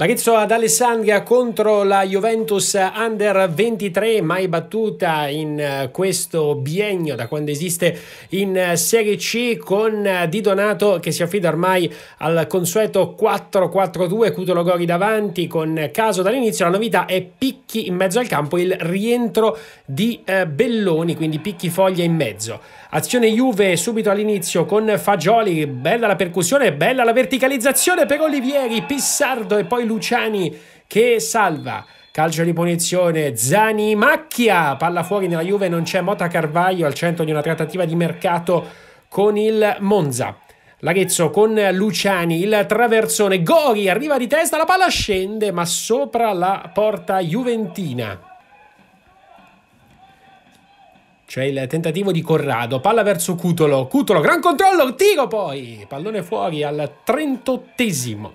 La Ghezzo ad Alessandria contro la Juventus Under 23, mai battuta in eh, questo biennio da quando esiste in eh, Serie C con eh, Di Donato che si affida ormai al consueto 4-4-2, Cutolo Gori davanti con Caso dall'inizio, la novità è Picchi in mezzo al campo, il rientro di Belloni, quindi Picchi Foglia in mezzo. Azione Juve subito all'inizio con Fagioli, bella la percussione, bella la verticalizzazione per Olivieri, Pissardo e poi Luciani che salva. Calcio di punizione, Zani macchia, palla fuori nella Juve, non c'è Mota Carvaglio al centro di una trattativa di mercato con il Monza. L'Arezzo con Luciani, il traversone, Gori arriva di testa, la palla scende ma sopra la porta juventina. C'è il tentativo di Corrado, palla verso Cutolo, Cutolo, gran controllo, tiro poi, pallone fuori al 38esimo.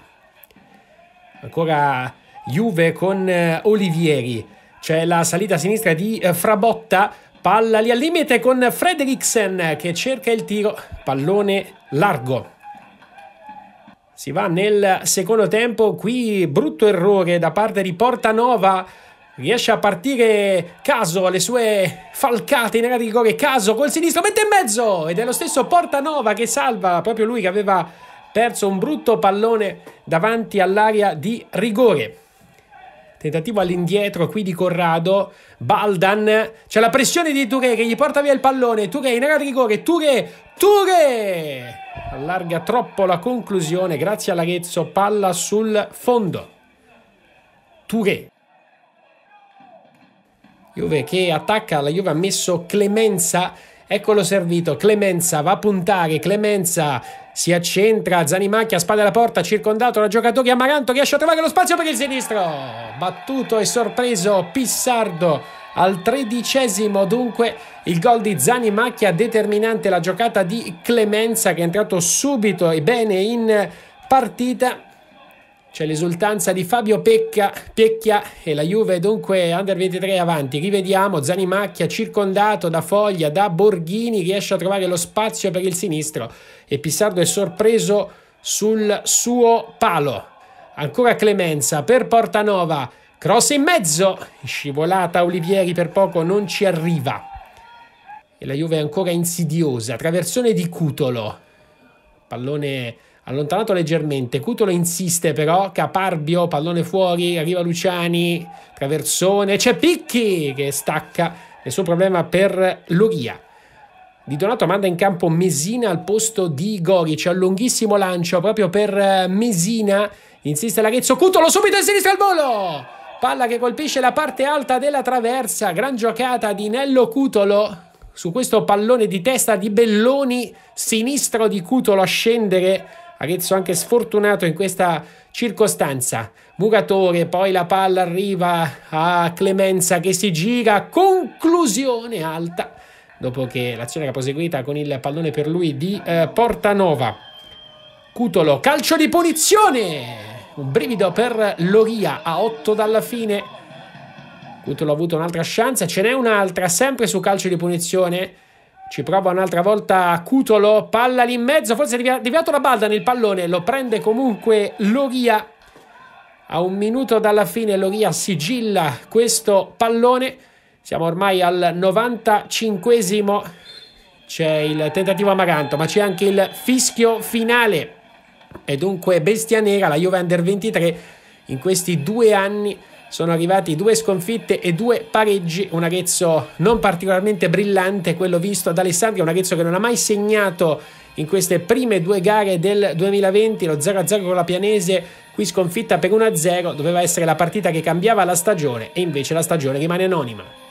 Ancora Juve con eh, Olivieri, c'è la salita a sinistra di eh, Frabotta, palla lì al limite con Frederiksen che cerca il tiro, pallone largo. Si va nel secondo tempo, qui brutto errore da parte di Portanova, Riesce a partire Caso alle sue falcate in area di rigore. Caso col sinistro mette in mezzo ed è lo stesso Portanova che salva proprio lui che aveva perso un brutto pallone davanti all'area di rigore. Tentativo all'indietro qui di Corrado. Baldan. C'è la pressione di Touré che gli porta via il pallone. Touré in area di rigore. Touré. Touré. Allarga troppo la conclusione. Grazie all'Arezzo. Palla sul fondo. Touré. Juve che attacca, la Juve ha messo Clemenza, eccolo servito, Clemenza va a puntare, Clemenza si accentra, Zanimacchia spada alla porta, circondato da giocatori, Amaranto riesce a trovare lo spazio per il sinistro, battuto e sorpreso Pissardo al tredicesimo dunque il gol di Zanimacchia determinante la giocata di Clemenza che è entrato subito e bene in partita c'è l'esultanza di Fabio Pecca, Pecchia e la Juve dunque under 23 avanti. Rivediamo Zanimacchia circondato da Foglia, da Borghini, riesce a trovare lo spazio per il sinistro e Pissardo è sorpreso sul suo palo. Ancora Clemenza per Portanova, cross in mezzo, scivolata Olivieri per poco non ci arriva. E la Juve è ancora insidiosa, traversone di Cutolo. Pallone allontanato leggermente. Cutolo insiste però, Caparbio, pallone fuori, arriva Luciani, traversone, c'è Picchi che stacca, nessun problema per Loria. Di Donato manda in campo Mesina al posto di Gori. C'è un lunghissimo lancio proprio per Mesina, insiste Larezzo, Cutolo subito in sinistra al volo! Palla che colpisce la parte alta della traversa, gran giocata di Nello Cutolo, su questo pallone di testa di Belloni, sinistro di Cutolo a scendere Arezzo anche sfortunato in questa circostanza. Muratore, poi la palla arriva a Clemenza che si gira, conclusione alta, dopo che l'azione era proseguita con il pallone per lui di eh, Portanova. Cutolo, calcio di punizione! Un brivido per Loria a 8 dalla fine. Cutolo ha avuto un'altra chance, ce n'è un'altra, sempre su calcio di punizione ci prova un'altra volta Cutolo, palla lì in mezzo, forse è deviato la balda nel pallone, lo prende comunque Loria. A un minuto dalla fine Loria sigilla questo pallone. Siamo ormai al 95 c'è il tentativo amaranto, ma c'è anche il fischio finale. E dunque Bestia Nera, la Juve Under 23, in questi due anni sono arrivati due sconfitte e due pareggi, un Arezzo non particolarmente brillante, quello visto ad Alessandria, un Arezzo che non ha mai segnato in queste prime due gare del 2020, lo 0-0 con la Pianese, qui sconfitta per 1-0, doveva essere la partita che cambiava la stagione e invece la stagione rimane anonima.